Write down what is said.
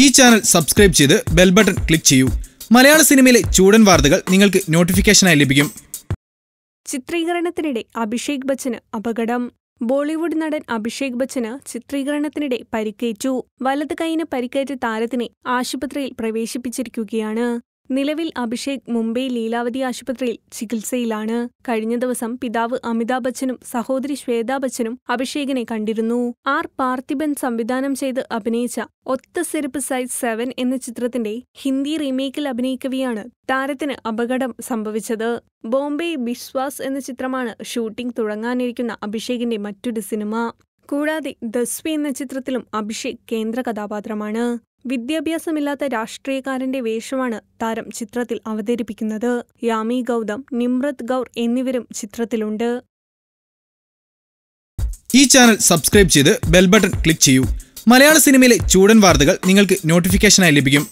ഈ channel subscribe ചെയ്ത് bell button click ചെയ്യൂ മലയാള സിനിമയിലെ ചൂടൻ വാർത്തകൾ നിങ്ങൾക്ക് നോട്ടിഫിക്കേഷനായി ലഭിക്കും ചിത്രീകരണത്തിനിടെ അഭിഷേക് ബച്ചന് അപകടം ബോളിവുഡ് നടൻ അഭിഷേക് ബച്ചന് ചിത്രീകരണത്തിനിടെ പരിക്കേറ്റു വലത് കൈയിന് പരിക്കേറ്റ താരത്തിനെ ആശുപത്രിയിൽ പ്രവേശിപ്പിച്ചിരിക്കുകയാണ് നിലവിൽ അഭിഷേക് മുംബൈ ലീലാവതി ആശുപത്രിയിൽ ചികിത്സയിലാണ് കഴിഞ്ഞ ദിവസം പിതാവ് അമിതാഭ് ബച്ചനും സഹോദരി ശ്വേതാ ബച്ചനും അഭിഷേകിനെ കണ്ടിരുന്നു ആർ പാർത്ഥിബൻ സംവിധാനം ചെയ്ത് അഭിനയിച്ച ഒത്ത സെരുപ്പ് സൈസ് സെവൻ എന്ന ചിത്രത്തിന്റെ ഹിന്ദി റീമേക്കിൽ അഭിനയിക്കവെയാണ് താരത്തിന് അപകടം സംഭവിച്ചത് ബോംബെ ബിശ്വാസ് എന്ന ചിത്രമാണ് ഷൂട്ടിംഗ് തുടങ്ങാനിരിക്കുന്ന അഭിഷേകിന്റെ മറ്റൊരു സിനിമ കൂടാതെ ദസ്വി എന്ന ചിത്രത്തിലും അഭിഷേക് കേന്ദ്ര കഥാപാത്രമാണ് വിദ്യാഭ്യാസമില്ലാത്ത രാഷ്ട്രീയക്കാരന്റെ വേഷമാണ് താരം ചിത്രത്തിൽ അവതരിപ്പിക്കുന്നത് യാമി ഗൗതം നിമ്രത് ഗൗർ എന്നിവരും ചിത്രത്തിലുണ്ട് ഈ ചാനൽ സബ്സ്ക്രൈബ് ചെയ്ത് ബെൽ ബട്ടൺ ക്ലിക്ക് ചെയ്യൂ മലയാള സിനിമയിലെ ചൂടൻ വാർത്തകൾ നിങ്ങൾക്ക് നോട്ടിഫിക്കേഷനായി ലഭിക്കും